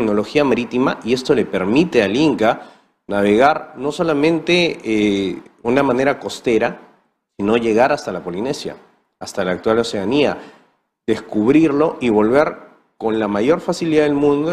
tecnología marítima y esto le permite al Inca navegar no solamente eh, una manera costera, sino llegar hasta la Polinesia, hasta la actual Oceanía, descubrirlo y volver con la mayor facilidad del mundo.